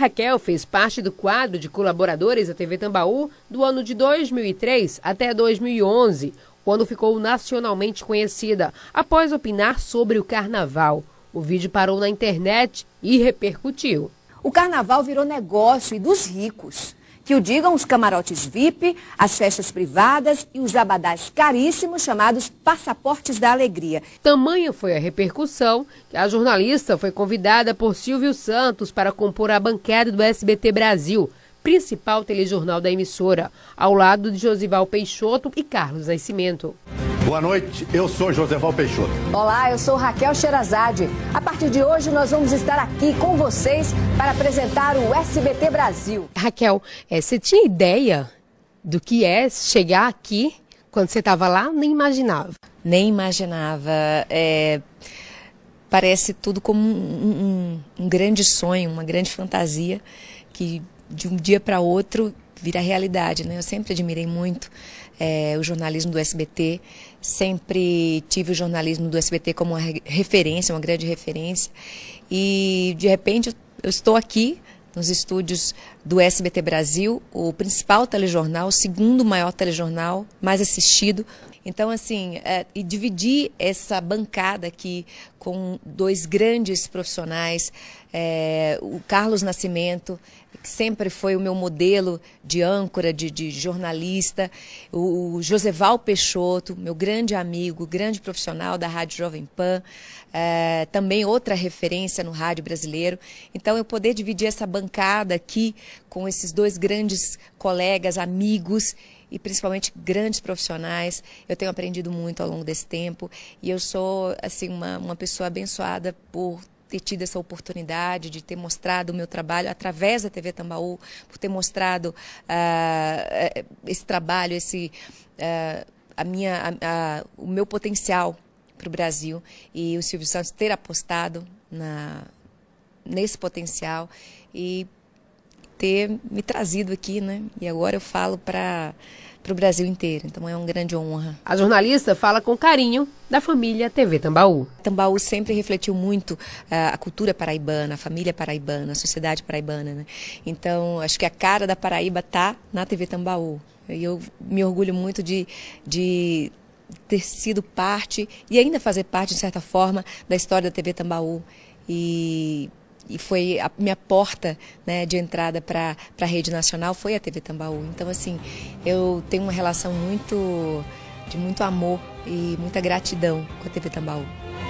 Raquel fez parte do quadro de colaboradores da TV Tambaú do ano de 2003 até 2011, quando ficou nacionalmente conhecida após opinar sobre o carnaval. O vídeo parou na internet e repercutiu. O carnaval virou negócio e dos ricos que o digam os camarotes VIP, as festas privadas e os abadás caríssimos chamados passaportes da alegria. Tamanha foi a repercussão que a jornalista foi convidada por Silvio Santos para compor a bancada do SBT Brasil, principal telejornal da emissora, ao lado de Josival Peixoto e Carlos Nascimento. Boa noite, eu sou Joséval Peixoto. Olá, eu sou Raquel Xerazade. A partir de hoje nós vamos estar aqui com vocês para apresentar o SBT Brasil. Raquel, é, você tinha ideia do que é chegar aqui quando você estava lá? Nem imaginava. Nem imaginava. É, parece tudo como um, um, um grande sonho, uma grande fantasia que de um dia para outro virar realidade. Né? Eu sempre admirei muito é, o jornalismo do SBT, sempre tive o jornalismo do SBT como uma referência, uma grande referência. E de repente eu estou aqui nos estúdios do SBT Brasil, o principal telejornal, o segundo maior telejornal mais assistido então, assim, é, e dividir essa bancada aqui com dois grandes profissionais, é, o Carlos Nascimento, que sempre foi o meu modelo de âncora, de, de jornalista, o, o Joseval Peixoto, meu grande amigo, grande profissional da Rádio Jovem Pan, é, também outra referência no rádio brasileiro. Então, eu poder dividir essa bancada aqui com esses dois grandes colegas, amigos, e principalmente grandes profissionais. Eu tenho aprendido muito ao longo desse tempo e eu sou assim uma, uma pessoa abençoada por ter tido essa oportunidade de ter mostrado o meu trabalho através da TV Tambaú, por ter mostrado uh, esse trabalho, esse, uh, a minha, a, a, o meu potencial para o Brasil e o Silvio Santos ter apostado na, nesse potencial e ter me trazido aqui, né? E agora eu falo para para o Brasil inteiro. Então é uma grande honra. A jornalista fala com carinho da família TV Tambaú. Tambaú sempre refletiu muito uh, a cultura paraibana, a família paraibana, a sociedade paraibana. Né? Então acho que a cara da Paraíba tá na TV Tambaú. E eu me orgulho muito de, de ter sido parte e ainda fazer parte, de certa forma, da história da TV Tambaú. E e foi a minha porta né, de entrada para a rede nacional foi a TV Tambaú. Então, assim, eu tenho uma relação muito de muito amor e muita gratidão com a TV Tambaú.